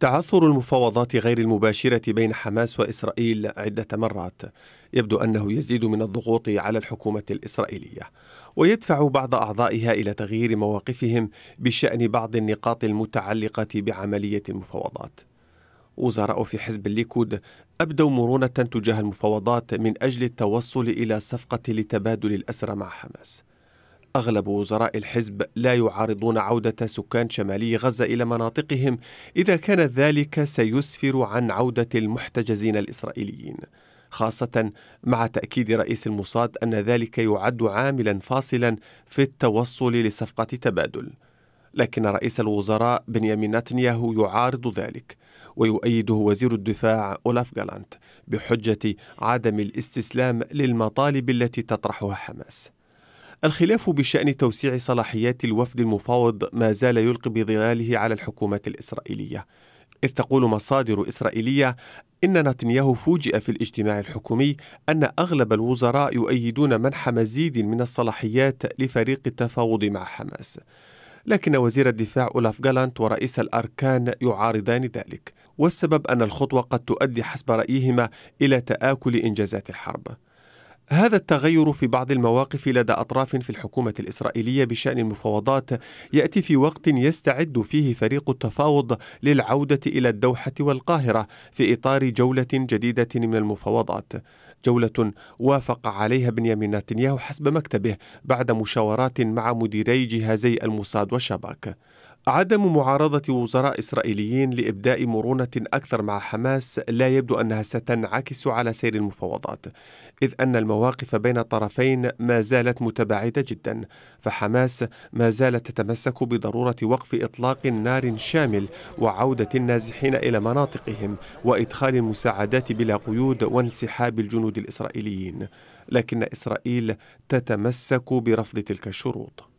تعثر المفاوضات غير المباشرة بين حماس وإسرائيل عدة مرات يبدو أنه يزيد من الضغوط على الحكومة الإسرائيلية ويدفع بعض أعضائها إلى تغيير مواقفهم بشأن بعض النقاط المتعلقة بعملية المفاوضات وزراء في حزب الليكود أبدوا مرونة تجاه المفاوضات من أجل التوصل إلى صفقة لتبادل الأسرى مع حماس أغلب وزراء الحزب لا يعارضون عودة سكان شمالي غزة إلى مناطقهم إذا كان ذلك سيسفر عن عودة المحتجزين الإسرائيليين خاصة مع تأكيد رئيس المصاد أن ذلك يعد عاملا فاصلا في التوصل لصفقة تبادل لكن رئيس الوزراء بنيامين نتنياهو يعارض ذلك ويؤيده وزير الدفاع أولاف جالانت بحجة عدم الاستسلام للمطالب التي تطرحها حماس الخلاف بشأن توسيع صلاحيات الوفد المفاوض ما زال يلقي بظلاله على الحكومات الإسرائيلية إذ تقول مصادر إسرائيلية إن نتنياهو فوجئ في الاجتماع الحكومي أن أغلب الوزراء يؤيدون منح مزيد من الصلاحيات لفريق التفاوض مع حماس لكن وزير الدفاع أولاف جالانت ورئيس الأركان يعارضان ذلك والسبب أن الخطوة قد تؤدي حسب رأيهما إلى تآكل إنجازات الحرب هذا التغير في بعض المواقف لدى اطراف في الحكومه الاسرائيليه بشان المفاوضات ياتي في وقت يستعد فيه فريق التفاوض للعوده الى الدوحه والقاهره في اطار جوله جديده من المفاوضات جوله وافق عليها بنيامين نتنياهو حسب مكتبه بعد مشاورات مع مديري جهازي الموساد والشباك عدم معارضة وزراء إسرائيليين لإبداء مرونة أكثر مع حماس لا يبدو أنها ستنعكس على سير المفاوضات، إذ أن المواقف بين الطرفين ما زالت متباعدة جدا، فحماس ما زالت تتمسك بضرورة وقف إطلاق نار شامل وعودة النازحين إلى مناطقهم وإدخال المساعدات بلا قيود وانسحاب الجنود الإسرائيليين، لكن إسرائيل تتمسك برفض تلك الشروط.